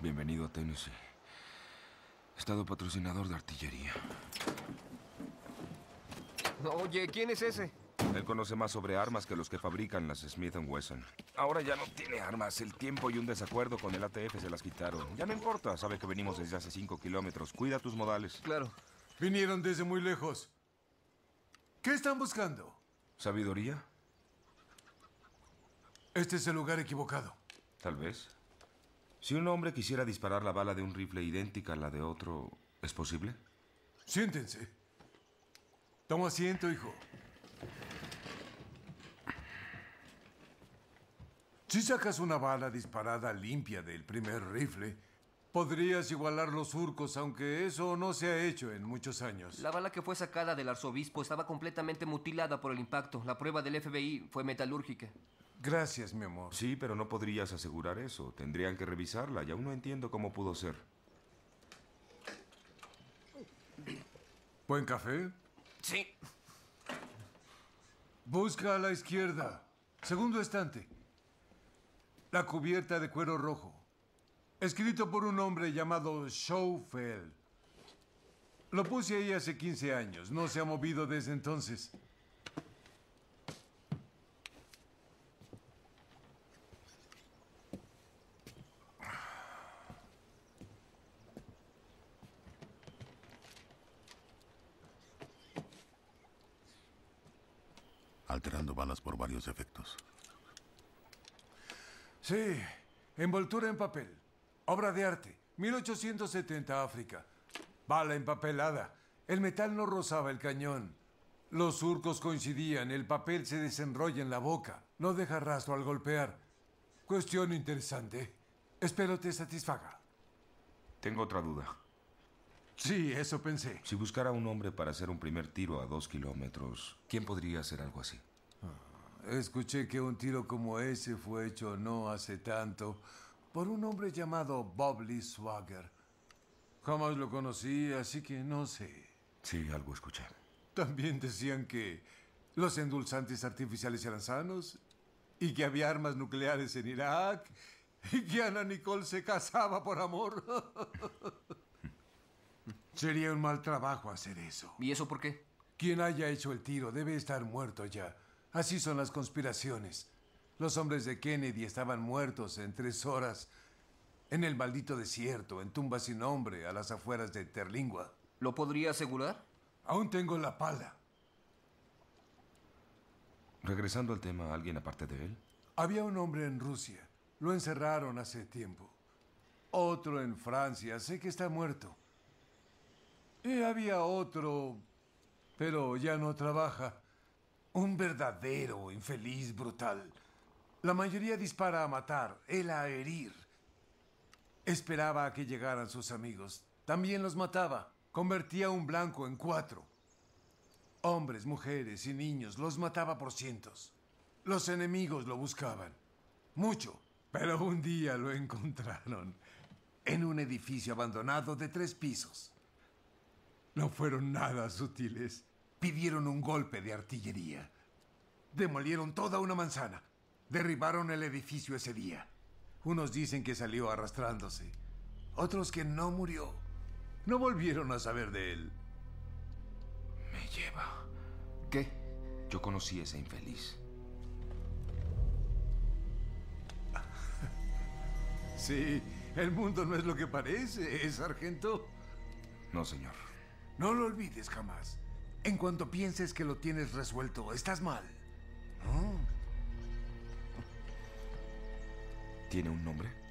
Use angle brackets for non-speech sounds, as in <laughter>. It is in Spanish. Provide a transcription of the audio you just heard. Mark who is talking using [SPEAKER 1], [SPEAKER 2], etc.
[SPEAKER 1] Bienvenido a Tennessee. Estado patrocinador de artillería.
[SPEAKER 2] Oye, ¿quién es ese?
[SPEAKER 1] Él conoce más sobre armas que los que fabrican las Smith Wesson. Ahora ya no tiene armas. El tiempo y un desacuerdo con el ATF se las quitaron. Ya no importa. Sabe que venimos desde hace cinco kilómetros. Cuida tus modales.
[SPEAKER 2] Claro. Vinieron desde muy lejos. ¿Qué están buscando?
[SPEAKER 1] ¿Sabiduría?
[SPEAKER 2] Este es el lugar equivocado.
[SPEAKER 1] Tal vez. Si un hombre quisiera disparar la bala de un rifle idéntica a la de otro, ¿es posible?
[SPEAKER 2] Siéntense. Toma asiento, hijo. Si sacas una bala disparada limpia del primer rifle, podrías igualar los surcos, aunque eso no se ha hecho en muchos años. La bala que fue sacada del arzobispo estaba completamente mutilada por el impacto. La prueba del FBI fue metalúrgica.
[SPEAKER 1] Gracias, mi amor. Sí, pero no podrías asegurar eso. Tendrían que revisarla y aún no entiendo cómo pudo ser.
[SPEAKER 2] ¿Buen café? Sí. Busca a la izquierda. Segundo estante. La cubierta de cuero rojo. Escrito por un hombre llamado Schofield. Lo puse ahí hace 15 años. No se ha movido desde entonces. alterando balas por varios efectos. Sí, envoltura en papel, obra de arte, 1870 África, bala empapelada. El metal no rozaba el cañón. Los surcos coincidían, el papel se desenrolla en la boca, no deja rastro al golpear. Cuestión interesante. Espero te satisfaga. Tengo otra duda.
[SPEAKER 1] Sí, eso pensé. Si buscara un hombre para hacer un primer tiro a dos kilómetros, ¿quién podría hacer
[SPEAKER 2] algo así? Ah, escuché que un tiro como ese fue hecho no hace tanto por un hombre llamado Bob Lee Swagger. Jamás lo conocí, así que no sé. Sí, algo escuché. También decían que los endulzantes artificiales eran sanos y que había armas nucleares en Irak y que Ana Nicole se casaba por amor. <laughs> Sería un mal trabajo hacer eso. ¿Y eso por qué? Quien haya hecho el tiro debe estar muerto ya. Así son las conspiraciones. Los hombres de Kennedy estaban muertos en tres horas en el maldito desierto, en tumbas sin nombre, a las afueras de Terlingua. ¿Lo podría asegurar? Aún tengo la pala.
[SPEAKER 1] Regresando al tema, ¿alguien aparte de él?
[SPEAKER 2] Había un hombre en Rusia. Lo encerraron hace tiempo. Otro en Francia. Sé que está muerto había otro, pero ya no trabaja. Un verdadero infeliz brutal. La mayoría dispara a matar, él a herir. Esperaba a que llegaran sus amigos. También los mataba. Convertía un blanco en cuatro. Hombres, mujeres y niños los mataba por cientos. Los enemigos lo buscaban. Mucho. Pero un día lo encontraron en un edificio abandonado de tres pisos. No fueron nada sutiles. Pidieron un golpe de artillería. Demolieron toda una manzana. Derribaron el edificio ese día. Unos dicen que salió arrastrándose. Otros que no murió. No volvieron a saber de él.
[SPEAKER 1] Me lleva. ¿Qué? Yo conocí
[SPEAKER 2] a ese infeliz. Sí, el mundo no es lo que parece, ¿eh, sargento? No, señor. No lo olvides jamás. En cuanto pienses que lo tienes resuelto, estás mal.
[SPEAKER 1] ¿Tiene un nombre?